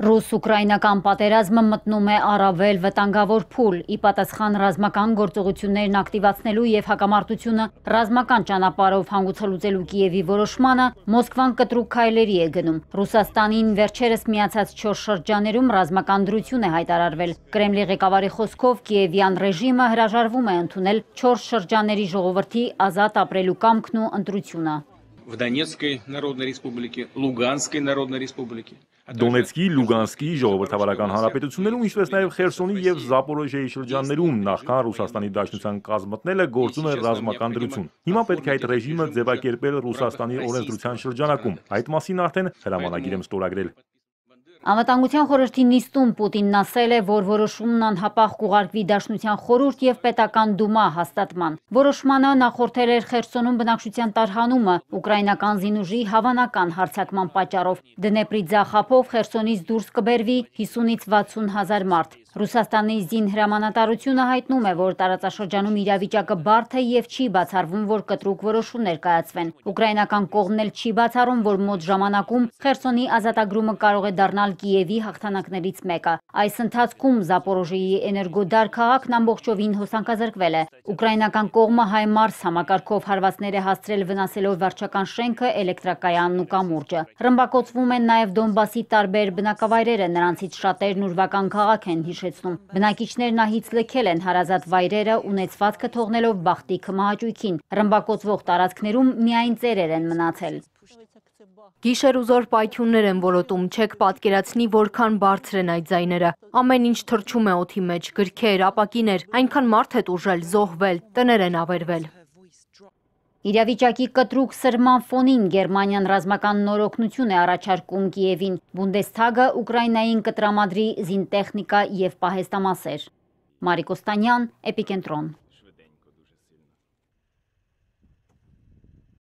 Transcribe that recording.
Ռուս-ուկրաինական պատերազմը մտնում է առավել վտանգավոր փուլ։ Ի պատասխան ռազմական գործողություններն ակտիվացնելու եւ հակամարտությունը ռազմական ճանապարհով հանգուցալուծելու Կիևի որոշմանը Մոսկվան կտրուկ քայլերի է գնում։ Ռուսաստանին վերջերս միացած 4 շրջաներում ռազմական դրություն է հայտարարվել։ Կրեմլի ղեկավարի խոսքով Կիևյան ռեժիմը հրաժարվում է ընդունել 4 շրջաների ժողովրդի ազատ ապրելու կամքն ու ընտրությունը։ В Донецкой Народной Республике, Луганской Народной Республике, Դոնեցկի, Լուգանսկի ժողովրդավարական հանրապետություններում, ինչպես նաև Խերսոնի եւ Զապորոժիայի շրջաններում նախքան Ռուսաստանի Դաշնության կազմմտնելը գործում է ռազմական դրություն։ Հիմա պետք է այդ ռեժիմը ձևակերպել Ռուսաստանի օրենսդրության շրջանակում։ Այդ մասին արդեն հրամանագիր եմ ստորագրել։ Անվտանգության խորհրդի նիստում Պուտինն ասել է, որ որոշումն անհապաղ կուղարկվի Դաշնության խորհուրդ եւ պետական դումա հաստատման։ Որոշմանը նախորդել էր Խերսոնում բնակչության տարհանումը ուկրաինական զինուժի հավանական հարձակման պատճառով։ Դնեպրի ձախափով Խերսոնից դուրս կբերվի 50-ից 60 հազար մարդ։ Ռուսաստանի զին հրամանատարությունը հայտնում է, որ տարածաշրջանում իրավիճակը բարդ է և չի բացարվում, որ կտրուկ որոշումներ կայացվեն։ Ուկրաինական կողմն էլ չի բացառում, որ մոտ ժամանակում Խերսոնի ազատագրումը կարող է դառնալ Կիևի հաղթանակներից մեկը։ Այս ընթացքում Զապորոժիի էներգոդար քաղաքն ամբողջովին հոսանքազրկվել է։ Ուկրաինական կողմը Հայ Մարս համակարգով հարվածներ է հասցրել վնասելով վարչական շենքը, էլեկտրակայանն ու կամուրջը։ Ռմբակոծվում են նաև Դոնբասի տարբեր բնակավայրերը, նրանցից շատերն ուրվական քաղաք են հիշ հիշեցնում։ Բնակիչներն ահից լքել են հարազատ վայրերը ունեցվածքը թողնելով բախտի քմահաճույքին։ Ռմբակոծվող տարածքներում միայն ծերեր են մնացել։ Գիշեր ու զոր պայթյուններ են որոտում, չեք պատկերացնի, որքան բարձր են այդ ձայները։ Ամեն ինչ թրջում է օթի մեջ, գրքեր, ապակիներ, այնքան մարդ հետ ուժել, զոհվել, տներ են ավերվել։ Իրավիճակի կտրուկ սրման ֆոնին Գերմանիան ռազմական նորոգնություն է առաջարկում Կիևին։ Բունդեսթագը Ուկրաինային կտրամադրի զինտեխնիկա եւ պահեստամասեր։ Մարիկ Օստանյան, Էպիկենտրոն։